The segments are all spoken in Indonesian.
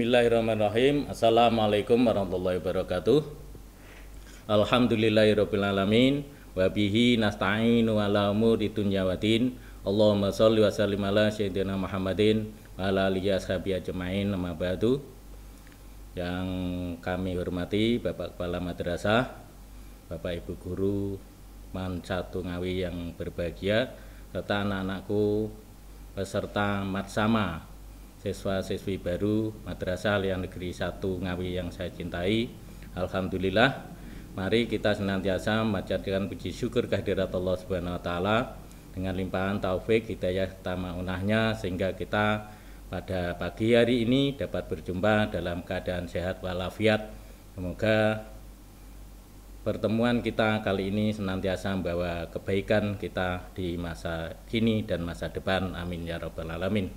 Bismillahirrahmanirrahim. Assalamualaikum warahmatullahi wabarakatuh. Alhamdulillahirrahmanirrahim Wabihi wa bihi nasta'inu ala umuri Allahumma sholli wa sallim ala syaitina Muhammadin wa ala alihi ashabi ajmain nama ba'du. Yang kami hormati Bapak Kepala Madrasah, Bapak Ibu Guru Man Satu Ngawi yang berbahagia serta anak-anakku peserta matsama siswa-siswi baru Madrasah Aliyah Negeri 1 Ngawi yang saya cintai. Alhamdulillah, mari kita senantiasa memanjatkan puji syukur kehadirat Allah Subhanahu wa taala dengan limpahan taufik kita hidayah unahnya sehingga kita pada pagi hari ini dapat berjumpa dalam keadaan sehat walafiat. Semoga pertemuan kita kali ini senantiasa membawa kebaikan kita di masa kini dan masa depan. Amin ya rabbal alamin.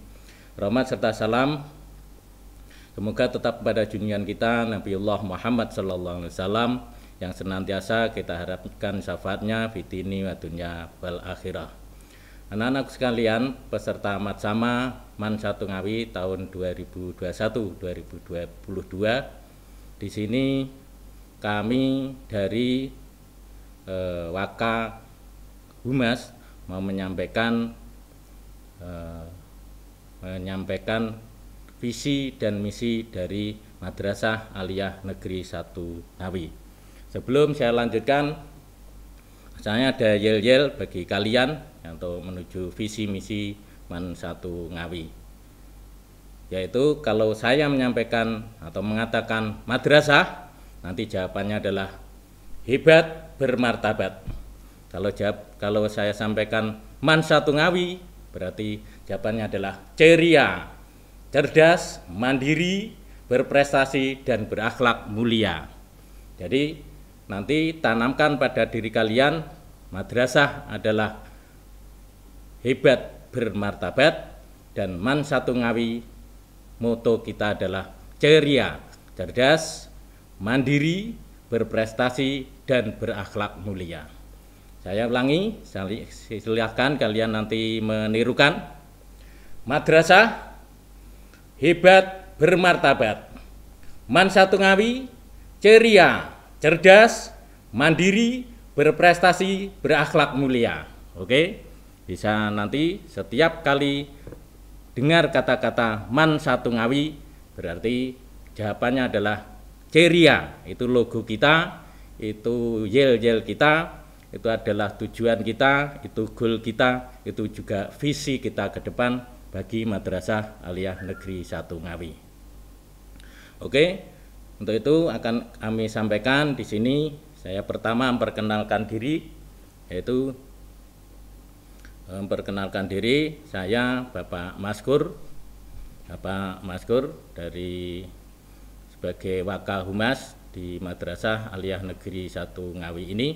Rahmat serta salam semoga tetap pada junjungan kita Nabiullah Muhammad sallallahu alaihi wasallam yang senantiasa kita harapkan syafaatnya fitini wa dunya wal akhirah. Anak-anak sekalian, peserta amat sama Man Satu Ngawi tahun 2021 2022 di sini kami dari e, Waka Humas mau menyampaikan e, menyampaikan visi dan misi dari Madrasah Aliyah Negeri 1 Ngawi. Sebelum saya lanjutkan, saya ada yel-yel bagi kalian untuk menuju visi misi Man 1 Ngawi yaitu kalau saya menyampaikan atau mengatakan madrasah nanti jawabannya adalah hebat bermartabat kalau jawab kalau saya sampaikan man 1 ngawi berarti Jawabannya adalah ceria, cerdas, mandiri, berprestasi, dan berakhlak mulia. Jadi nanti tanamkan pada diri kalian madrasah adalah hebat bermartabat dan man satu ngawi moto kita adalah ceria, cerdas, mandiri, berprestasi, dan berakhlak mulia. Saya ulangi, silakan kalian nanti menirukan Madrasah hebat bermartabat. man satu ngawi ceria, cerdas, mandiri, berprestasi, berakhlak mulia. Oke. Bisa nanti setiap kali dengar kata-kata man satu ngawi berarti jawabannya adalah ceria. Itu logo kita, itu yel-yel kita, itu adalah tujuan kita, itu goal kita, itu juga visi kita ke depan bagi Madrasah Aliyah Negeri Satu Ngawi. Oke, untuk itu akan kami sampaikan di sini saya pertama memperkenalkan diri yaitu memperkenalkan diri saya Bapak Maskur Bapak Maskur dari sebagai wakil Humas di Madrasah Aliyah Negeri Satu Ngawi ini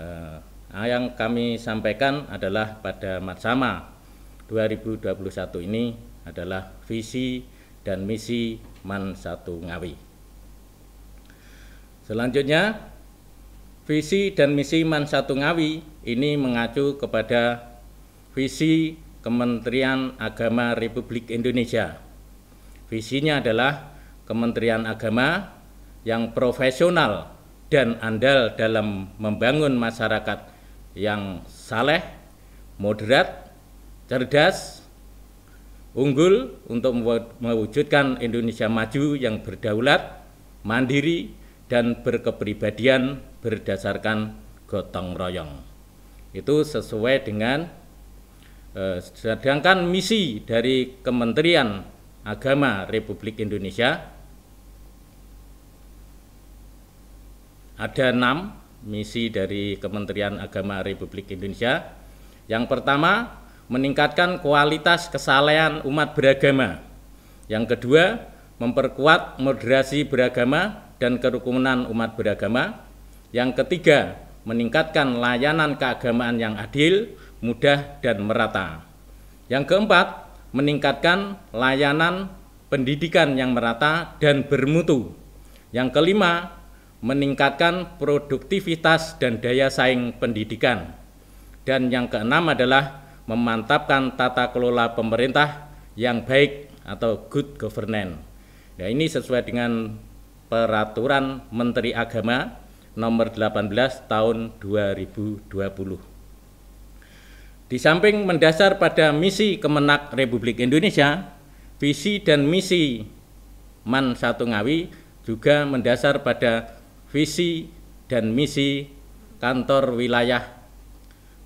eh, yang kami sampaikan adalah pada sama. 2021 ini adalah visi dan misi Man Satu Ngawi. Selanjutnya, visi dan misi Man Satu Ngawi ini mengacu kepada visi Kementerian Agama Republik Indonesia. Visinya adalah Kementerian Agama yang profesional dan andal dalam membangun masyarakat yang saleh, moderat, cerdas, unggul untuk mewujudkan Indonesia maju yang berdaulat, mandiri, dan berkepribadian berdasarkan gotong royong. Itu sesuai dengan eh, sedangkan misi dari Kementerian Agama Republik Indonesia ada enam misi dari Kementerian Agama Republik Indonesia. Yang pertama meningkatkan kualitas kesalehan umat beragama. Yang kedua, memperkuat moderasi beragama dan kerukunan umat beragama. Yang ketiga, meningkatkan layanan keagamaan yang adil, mudah, dan merata. Yang keempat, meningkatkan layanan pendidikan yang merata dan bermutu. Yang kelima, meningkatkan produktivitas dan daya saing pendidikan. Dan yang keenam adalah memantapkan tata kelola pemerintah yang baik atau good governance. Ya, ini sesuai dengan peraturan Menteri Agama nomor 18 tahun 2020. Di samping mendasar pada misi Kemenak Republik Indonesia, visi dan misi Man Satu Ngawi juga mendasar pada visi dan misi kantor wilayah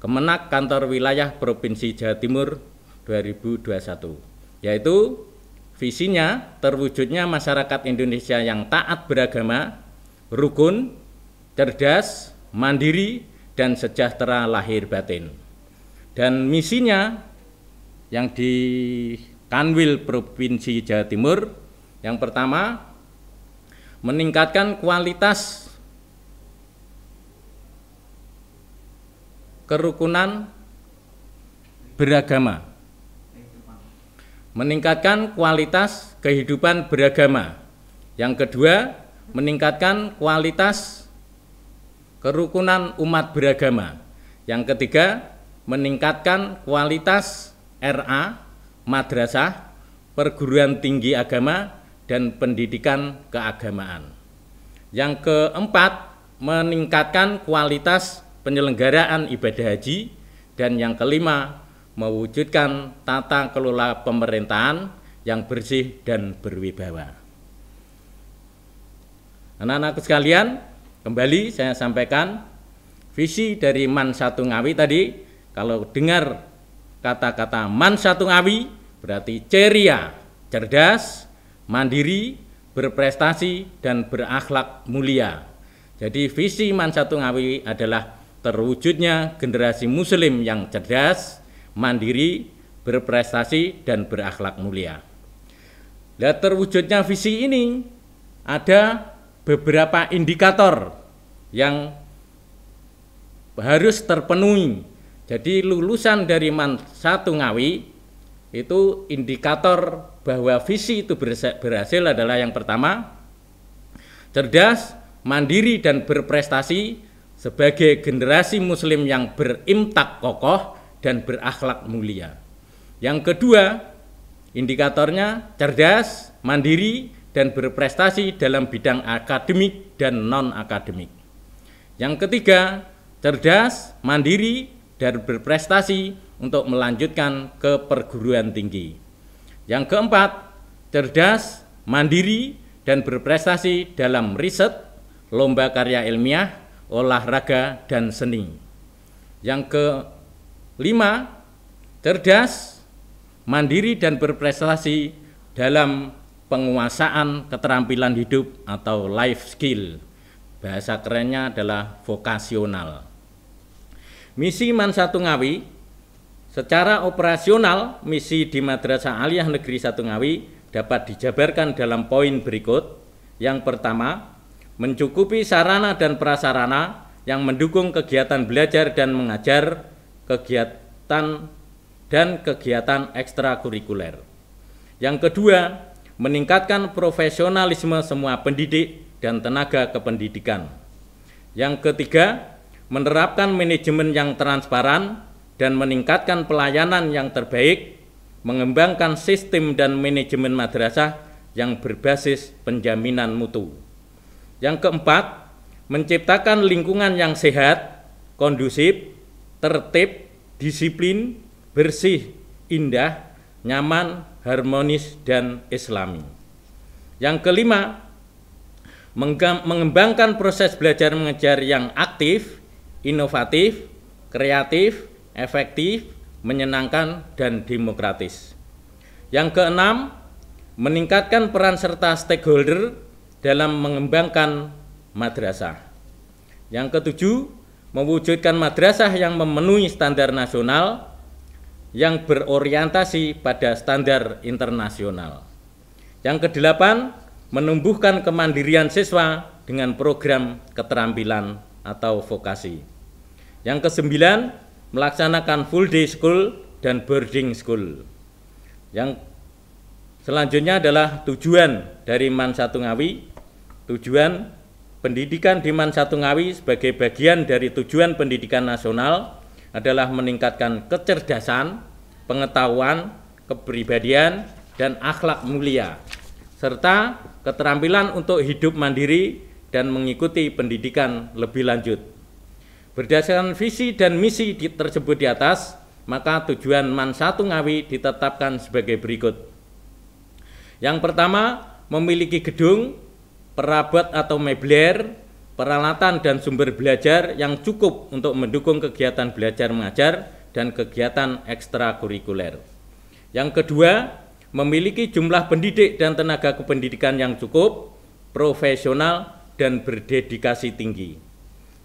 Kemenak Kantor Wilayah Provinsi Jawa Timur 2021 yaitu visinya terwujudnya masyarakat Indonesia yang taat beragama, rukun, cerdas, mandiri dan sejahtera lahir batin. Dan misinya yang di Kanwil Provinsi Jawa Timur yang pertama meningkatkan kualitas kerukunan beragama, meningkatkan kualitas kehidupan beragama. Yang kedua, meningkatkan kualitas kerukunan umat beragama. Yang ketiga, meningkatkan kualitas RA, madrasah, perguruan tinggi agama, dan pendidikan keagamaan. Yang keempat, meningkatkan kualitas penyelenggaraan ibadah haji dan yang kelima mewujudkan tata kelola pemerintahan yang bersih dan berwibawa. Anak-anakku sekalian, kembali saya sampaikan visi dari Man Satu Ngawi tadi. Kalau dengar kata-kata Man Satu Ngawi berarti ceria, cerdas, mandiri, berprestasi dan berakhlak mulia. Jadi visi Man Satu Ngawi adalah terwujudnya generasi muslim yang cerdas, mandiri, berprestasi, dan berakhlak mulia. Dan terwujudnya visi ini ada beberapa indikator yang harus terpenuhi. Jadi lulusan dari Man satu Ngawi itu indikator bahwa visi itu berhasil adalah yang pertama cerdas, mandiri dan berprestasi sebagai generasi muslim yang berimtak kokoh dan berakhlak mulia. Yang kedua, indikatornya cerdas, mandiri, dan berprestasi dalam bidang akademik dan non-akademik. Yang ketiga, cerdas, mandiri, dan berprestasi untuk melanjutkan ke perguruan tinggi. Yang keempat, cerdas, mandiri, dan berprestasi dalam riset, lomba karya ilmiah, olahraga, dan seni. Yang kelima, cerdas, mandiri, dan berprestasi dalam penguasaan keterampilan hidup atau life skill. Bahasa kerennya adalah vokasional. Misi Mansatu Ngawi secara operasional misi di Madrasah Aliyah Negeri Satu Ngawi dapat dijabarkan dalam poin berikut. Yang pertama, mencukupi sarana dan prasarana yang mendukung kegiatan belajar dan mengajar, kegiatan dan kegiatan ekstrakurikuler. Yang kedua, meningkatkan profesionalisme semua pendidik dan tenaga kependidikan. Yang ketiga, menerapkan manajemen yang transparan dan meningkatkan pelayanan yang terbaik, mengembangkan sistem dan manajemen madrasah yang berbasis penjaminan mutu. Yang keempat, menciptakan lingkungan yang sehat, kondusif, tertib, disiplin, bersih, indah, nyaman, harmonis, dan islami. Yang kelima, mengembangkan proses belajar mengejar yang aktif, inovatif, kreatif, efektif, menyenangkan, dan demokratis. Yang keenam, meningkatkan peran serta stakeholder dalam mengembangkan madrasah. Yang ketujuh, mewujudkan madrasah yang memenuhi standar nasional yang berorientasi pada standar internasional. Yang kedelapan, menumbuhkan kemandirian siswa dengan program keterampilan atau vokasi. Yang kesembilan, melaksanakan full day school dan boarding school. Yang selanjutnya adalah tujuan dari Man Satu Ngawi Tujuan pendidikan di Man Satu Ngawi sebagai bagian dari tujuan pendidikan nasional adalah meningkatkan kecerdasan, pengetahuan, kepribadian, dan akhlak mulia, serta keterampilan untuk hidup mandiri dan mengikuti pendidikan lebih lanjut. Berdasarkan visi dan misi tersebut di atas, maka tujuan Man Satu Ngawi ditetapkan sebagai berikut. Yang pertama, memiliki gedung perabot atau mebler, peralatan dan sumber belajar yang cukup untuk mendukung kegiatan belajar mengajar dan kegiatan ekstrakurikuler. Yang kedua, memiliki jumlah pendidik dan tenaga kependidikan yang cukup, profesional dan berdedikasi tinggi.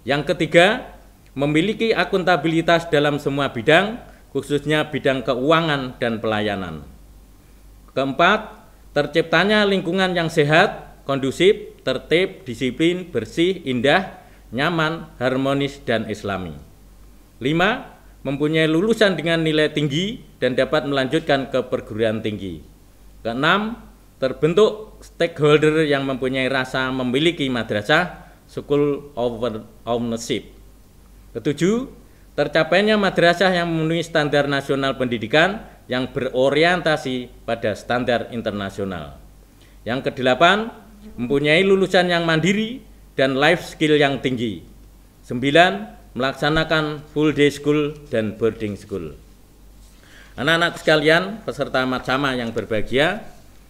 Yang ketiga, memiliki akuntabilitas dalam semua bidang, khususnya bidang keuangan dan pelayanan. Keempat, terciptanya lingkungan yang sehat kondusif, tertib, disiplin, bersih, indah, nyaman, harmonis, dan islami. lima, Mempunyai lulusan dengan nilai tinggi dan dapat melanjutkan ke perguruan tinggi. Keenam, terbentuk stakeholder yang mempunyai rasa memiliki madrasah, school of ownership. Ketujuh, tercapainya madrasah yang memenuhi standar nasional pendidikan yang berorientasi pada standar internasional. Yang kedelapan, mempunyai lulusan yang mandiri dan life skill yang tinggi. 9. Melaksanakan full day school dan boarding school. Anak-anak sekalian, peserta macamah yang berbahagia,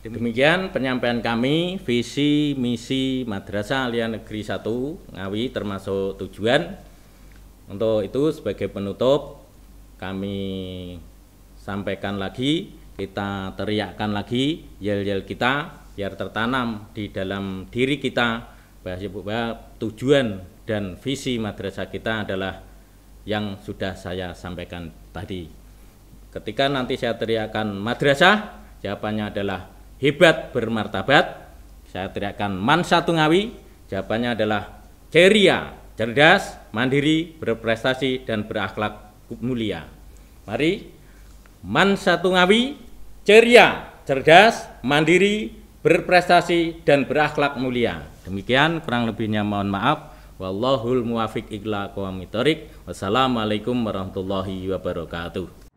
demikian penyampaian kami visi misi Madrasah Alia Negeri 1 Ngawi termasuk tujuan. Untuk itu sebagai penutup kami sampaikan lagi, kita teriakkan lagi yel-yel kita biar tertanam di dalam diri kita bahwa tujuan dan visi madrasah kita adalah yang sudah saya sampaikan tadi. Ketika nanti saya teriakkan madrasah, jawabannya adalah hebat bermartabat. Saya teriakkan mansatungawi, jawabannya adalah ceria, cerdas, mandiri, berprestasi dan berakhlak mulia. Mari mansatungawi, ceria, cerdas, mandiri, berprestasi dan berakhlak mulia. Demikian kurang lebihnya mohon maaf. Wallahul muwafiq ila Wassalamualaikum warahmatullahi wabarakatuh.